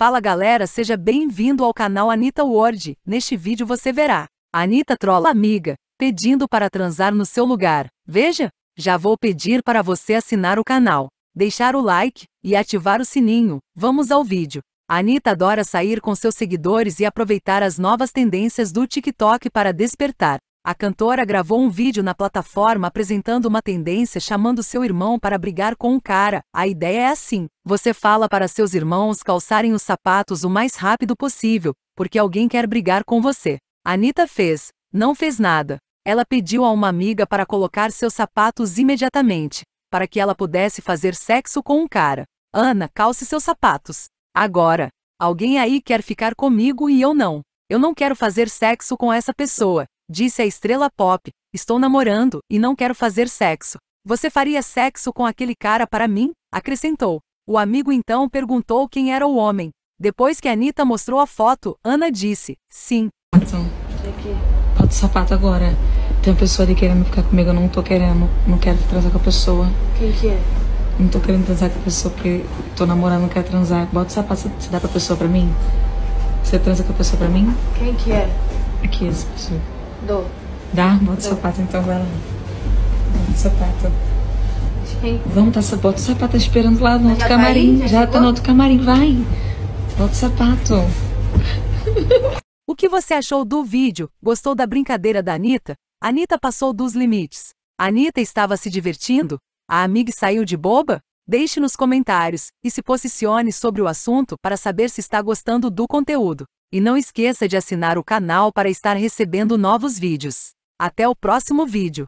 Fala galera, seja bem-vindo ao canal Anitta Word. Neste vídeo você verá. Anitta trola amiga, pedindo para transar no seu lugar. Veja? Já vou pedir para você assinar o canal, deixar o like e ativar o sininho. Vamos ao vídeo. Anitta adora sair com seus seguidores e aproveitar as novas tendências do TikTok para despertar a cantora gravou um vídeo na plataforma apresentando uma tendência chamando seu irmão para brigar com um cara. A ideia é assim: você fala para seus irmãos calçarem os sapatos o mais rápido possível, porque alguém quer brigar com você. Anitta fez, não fez nada. Ela pediu a uma amiga para colocar seus sapatos imediatamente, para que ela pudesse fazer sexo com um cara. Ana, calce seus sapatos. Agora. Alguém aí quer ficar comigo e eu não. Eu não quero fazer sexo com essa pessoa. Disse a estrela pop: Estou namorando e não quero fazer sexo. Você faria sexo com aquele cara para mim? acrescentou. O amigo então perguntou quem era o homem. Depois que Anitta mostrou a foto, Ana disse: Sim. Então, bota o sapato agora. Tem uma pessoa ali querendo ficar comigo, eu não tô querendo. Não quero transar com a pessoa. Quem que é? Não tô querendo transar com a pessoa porque tô namorando, não quero transar. Bota o sapato, você dá pra pessoa pra mim? Você transa com a pessoa pra mim? Quem que é? Aqui, essa pessoa. Dou. Dá? Bota Dou. o sapato então, vai lá. Bota o sapato. Quem? É Vamos, tá, bota o sapato, tá esperando lá no outro tá camarim. já já tá no outro camarim, vai. Bota o sapato. O que você achou do vídeo? Gostou da brincadeira da Anitta? Anitta passou dos limites. Anitta estava se divertindo? A amiga saiu de boba? Deixe nos comentários e se posicione sobre o assunto para saber se está gostando do conteúdo. E não esqueça de assinar o canal para estar recebendo novos vídeos. Até o próximo vídeo!